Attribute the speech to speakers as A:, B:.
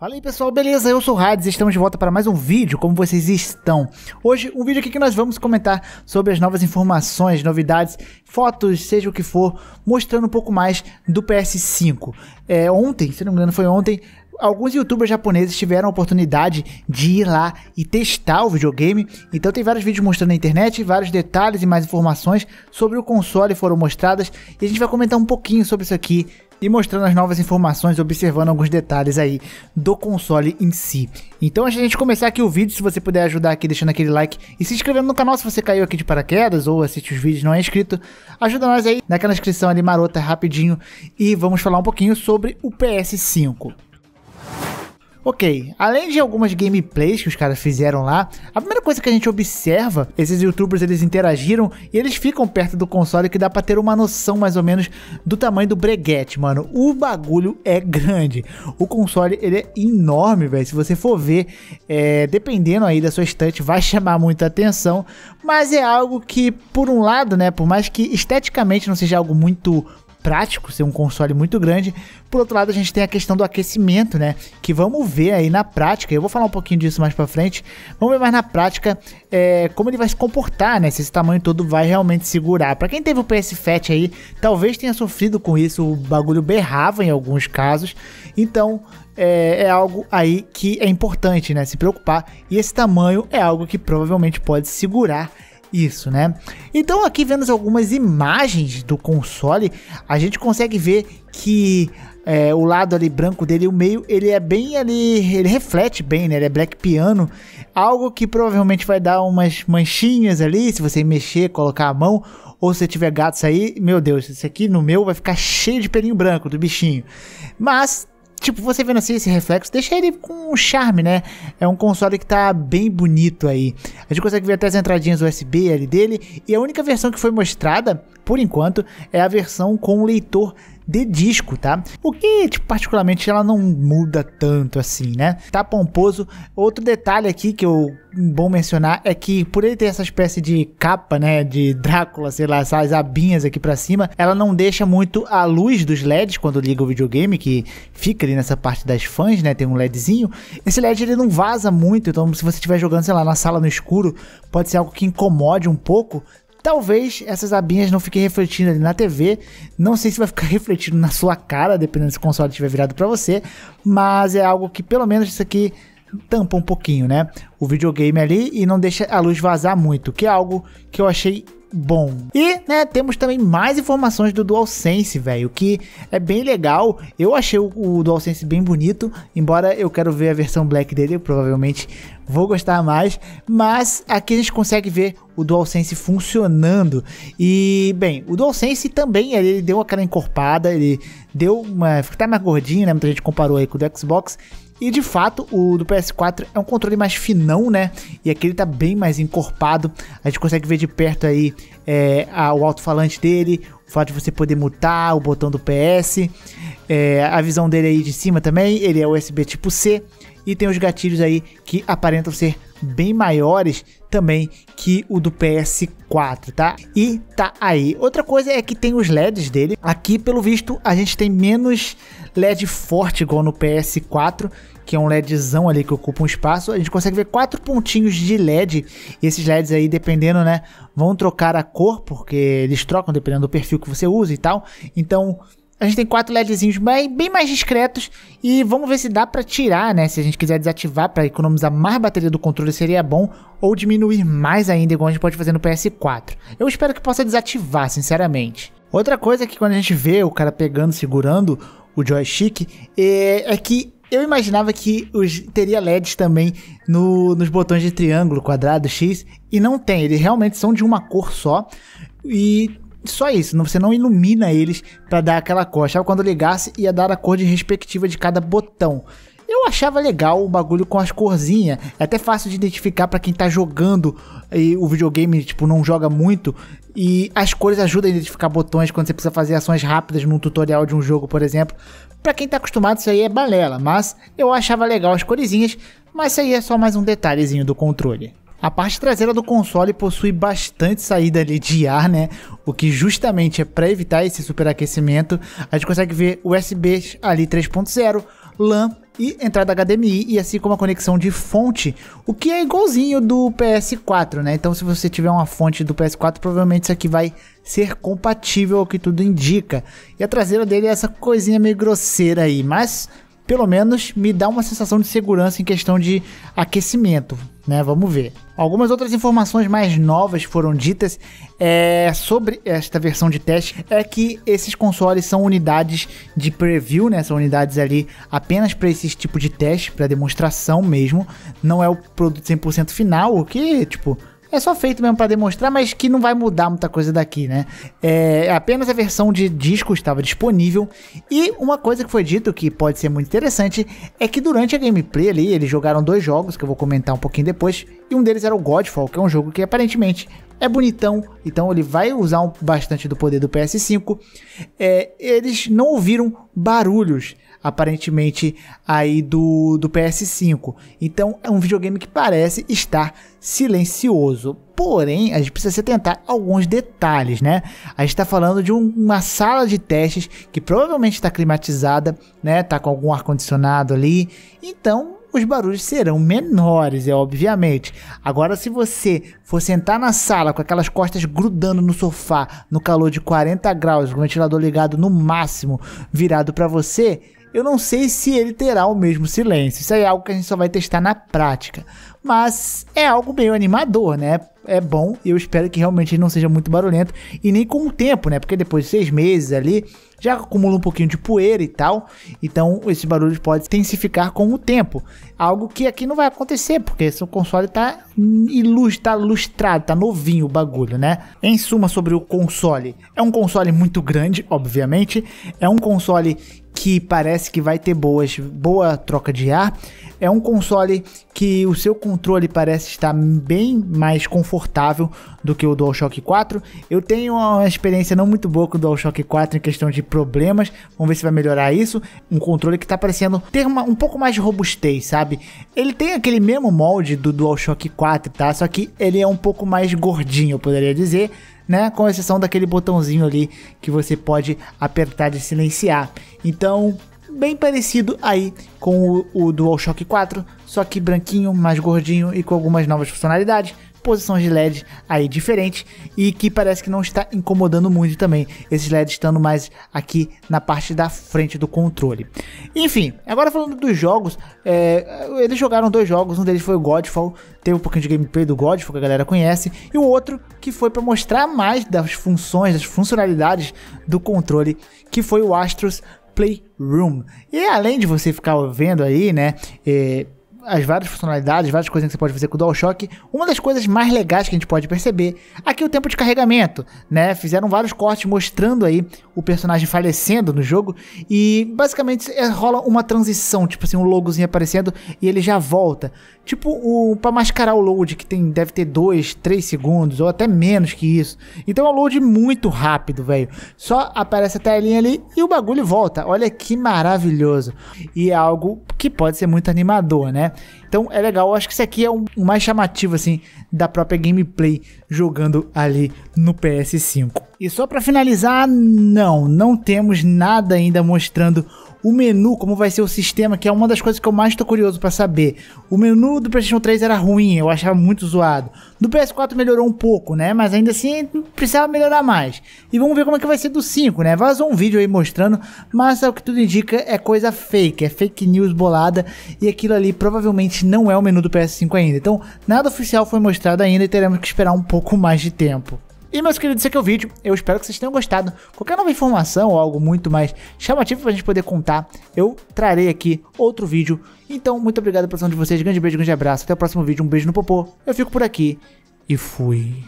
A: Fala aí pessoal, beleza? Eu sou o Hades e estamos de volta para mais um vídeo, como vocês estão? Hoje, um vídeo aqui que nós vamos comentar sobre as novas informações, novidades, fotos, seja o que for, mostrando um pouco mais do PS5. É, ontem, se não me engano foi ontem, alguns youtubers japoneses tiveram a oportunidade de ir lá e testar o videogame. Então tem vários vídeos mostrando na internet, vários detalhes e mais informações sobre o console foram mostradas. E a gente vai comentar um pouquinho sobre isso aqui e mostrando as novas informações, observando alguns detalhes aí do console em si. Então, antes de a gente começar aqui o vídeo, se você puder ajudar aqui deixando aquele like e se inscrevendo no canal se você caiu aqui de paraquedas ou assiste os vídeos não é inscrito, ajuda nós aí naquela inscrição ali marota rapidinho e vamos falar um pouquinho sobre o PS5. Ok, além de algumas gameplays que os caras fizeram lá, a primeira coisa que a gente observa, esses youtubers eles interagiram e eles ficam perto do console que dá pra ter uma noção mais ou menos do tamanho do breguete, mano. O bagulho é grande. O console ele é enorme, velho. Se você for ver, é, dependendo aí da sua estante, vai chamar muita atenção, mas é algo que, por um lado, né, por mais que esteticamente não seja algo muito prático, ser um console muito grande. Por outro lado, a gente tem a questão do aquecimento, né? Que vamos ver aí na prática. Eu vou falar um pouquinho disso mais para frente. Vamos ver mais na prática é, como ele vai se comportar, né? Se esse tamanho todo vai realmente segurar. Para quem teve o PS Fat aí, talvez tenha sofrido com isso. O bagulho berrava em alguns casos. Então, é, é, algo aí que é importante, né? Se preocupar. E esse tamanho é algo que provavelmente pode segurar isso, né? Então aqui vendo algumas imagens do console, a gente consegue ver que é, o lado ali branco dele, o meio, ele é bem ali, ele reflete bem, né? Ele é black piano, algo que provavelmente vai dar umas manchinhas ali, se você mexer, colocar a mão, ou se tiver gatos aí, meu Deus, esse aqui no meu vai ficar cheio de pelinho branco do bichinho. Mas tipo, você vendo assim esse reflexo, deixa ele com um charme, né? É um console que tá bem bonito aí. A gente consegue ver até as entradinhas USB ali dele, e a única versão que foi mostrada, por enquanto, é a versão com leitor de disco, tá? O que, tipo, particularmente ela não muda tanto assim, né? Tá pomposo. Outro detalhe aqui que eu bom mencionar é que por ele ter essa espécie de capa, né, de Drácula, sei lá, essas abinhas aqui para cima, ela não deixa muito a luz dos LEDs quando liga o videogame, que fica ali nessa parte das fãs, né, tem um LEDzinho. Esse LED ele não vaza muito, então se você estiver jogando, sei lá, na sala no escuro, pode ser algo que incomode um pouco. Talvez essas abinhas não fiquem refletindo ali na TV. Não sei se vai ficar refletindo na sua cara, dependendo se o console estiver virado para você. Mas é algo que pelo menos isso aqui tampa um pouquinho, né? O videogame ali e não deixa a luz vazar muito, que é algo que eu achei bom. E, né, temos também mais informações do DualSense, velho, que é bem legal. Eu achei o, DualSense bem bonito, embora eu quero ver a versão Black dele, provavelmente vou gostar mais, mas aqui a gente consegue ver o DualSense funcionando. E, bem, o DualSense também, ele deu aquela encorpada, ele deu uma... tá mais gordinho, né, muita gente comparou aí com o do Xbox, e de fato, o do PS4 é um controle mais finão, né? E aquele tá bem mais encorpado. A gente consegue ver de perto aí é, a, o alto-falante dele, o fato de você poder mutar, o botão do PS, é, a visão dele aí de cima também. Ele é USB tipo C e tem os gatilhos aí que aparentam ser bem maiores também que o do PS4, tá? E tá aí. Outra coisa é que tem os LEDs dele. Aqui, pelo visto, a gente tem menos LED forte, igual no PS4, que é um LEDzão ali que ocupa um espaço, a gente consegue ver quatro pontinhos de LED. E esses LEDs aí, dependendo, né, vão trocar a cor, porque eles trocam dependendo do perfil que você usa e tal. Então, a gente tem quatro LEDzinhos bem, bem mais discretos e vamos ver se dá para tirar, né? Se a gente quiser desativar para economizar mais bateria do controle seria bom ou diminuir mais ainda, igual a gente pode fazer no PS4. Eu espero que possa desativar, sinceramente. Outra coisa é que quando a gente vê o cara pegando, segurando o joystick, é, é que eu imaginava que os, teria LEDs também no, nos botões de triângulo, quadrado, X, e não tem, eles realmente são de uma cor só. E só isso, você não ilumina eles para dar aquela cor. Achava quando ligasse ia dar a cor de respectiva de cada botão. Eu achava legal o bagulho com as corzinhas. É até fácil de identificar para quem tá jogando e o videogame, tipo, não joga muito. E as cores ajudam a identificar botões quando você precisa fazer ações rápidas num tutorial de um jogo, por exemplo. Para quem tá acostumado, isso aí é balela, mas eu achava legal as coresinhas, mas isso aí é só mais um detalhezinho do controle. A parte traseira do console possui bastante saída ali de ar, né? O que justamente é para evitar esse superaquecimento. A gente consegue ver USB ali 3.0, LAN e entrada HDMI e assim como a conexão de fonte, o que é igualzinho do PS4, né? Então se você tiver uma fonte do PS4, provavelmente isso aqui vai ser compatível ao que tudo indica. E a traseira dele é essa coisinha meio grosseira aí, mas pelo menos me dá uma sensação de segurança em questão de aquecimento, né? Vamos ver. Algumas outras informações mais novas foram ditas é, sobre esta versão de teste é que esses consoles são unidades de preview, né? São unidades ali apenas para esse tipo de teste, para demonstração mesmo. Não é o produto 100% final, o que, tipo, é só feito mesmo para demonstrar, mas que não vai mudar muita coisa daqui, né? É, apenas a versão de disco estava disponível. E uma coisa que foi dito que pode ser muito interessante é que durante a gameplay ali, eles jogaram dois jogos que eu vou comentar um pouquinho depois. E um deles era o Godfall, que é um jogo que aparentemente é bonitão, então ele vai usar um, bastante do poder do PS5. É, eles não ouviram barulhos, aparentemente, aí do, do PS5. Então é um videogame que parece estar silencioso. Porém, a gente precisa se atentar a alguns detalhes, né? A gente está falando de um, uma sala de testes que provavelmente está climatizada, né? Tá com algum ar-condicionado ali. Então os barulhos serão menores, é obviamente. Agora, se você for sentar na sala com aquelas costas grudando no sofá, no calor de 40 graus, com o ventilador ligado no máximo, virado para você, eu não sei se ele terá o mesmo silêncio. Isso aí é algo que a gente só vai testar na prática. Mas é algo meio animador, né? É bom eu espero que realmente não seja muito barulhento. E nem com o tempo, né? Porque depois de seis meses ali, já acumula um pouquinho de poeira e tal. Então esses barulhos podem intensificar com o tempo. Algo que aqui não vai acontecer, porque esse console tá ilustrado, tá lustrado, tá novinho o bagulho, né? Em suma, sobre o console. É um console muito grande, obviamente. É um console que parece que vai ter boas, boa troca de ar, é um console que o seu controle parece estar bem mais confortável do que o DualShock 4. Eu tenho uma experiência não muito boa com o DualShock 4 em questão de problemas. Vamos ver se vai melhorar isso. Um controle que está parecendo ter uma, um pouco mais de robustez, sabe? Ele tem aquele mesmo molde do DualShock 4, tá? Só que ele é um pouco mais gordinho, eu poderia dizer. Né? Com exceção daquele botãozinho ali que você pode apertar de silenciar. Então, bem parecido aí com o, o DualShock 4, só que branquinho, mais gordinho e com algumas novas funcionalidades posições de LED aí diferente e que parece que não está incomodando muito também esses LEDs estando mais aqui na parte da frente do controle. Enfim, agora falando dos jogos, é, eles jogaram dois jogos, um deles foi o Godfall, teve um pouquinho de gameplay do Godfall que a galera conhece e o outro que foi para mostrar mais das funções, das funcionalidades do controle, que foi o Astros Playroom. E além de você ficar vendo aí, né? É, as várias funcionalidades, várias coisas que você pode fazer com o DualShock, uma das coisas mais legais que a gente pode perceber aqui é o tempo de carregamento, né? Fizeram vários cortes mostrando aí o personagem falecendo no jogo e basicamente é, rola uma transição, tipo assim, um logozinho aparecendo e ele já volta. Tipo, o para mascarar o load que tem deve ter 2, 3 segundos ou até menos que isso. Então é um load muito rápido, velho. Só aparece a telinha ali e o bagulho volta. Olha que maravilhoso. E é algo que pode ser muito animador, né? Então é legal, eu acho que isso aqui é o mais chamativo, assim, da própria gameplay jogando ali no PS5. E só para finalizar, não, não temos nada ainda mostrando o menu, como vai ser o sistema, que é uma das coisas que eu mais tô curioso para saber. O menu do PlayStation 3 era ruim, eu achava muito zoado. Do PS4 melhorou um pouco, né? Mas ainda assim precisava melhorar mais. E vamos ver como é que vai ser do 5, né? Vazou um vídeo aí mostrando, mas o que tudo indica é coisa fake, é fake news bolada e aquilo ali provavelmente não é o menu do PS5 ainda. Então, nada oficial foi mostrado ainda e teremos que esperar um pouco mais de tempo. E meus queridos, esse aqui é o vídeo, eu espero que vocês tenham gostado. Qualquer nova informação ou algo muito mais chamativo pra gente poder contar, eu trarei aqui outro vídeo. Então, muito obrigado pela atenção de vocês, grande beijo, grande abraço, até o próximo vídeo, um beijo no popô, eu fico por aqui e fui.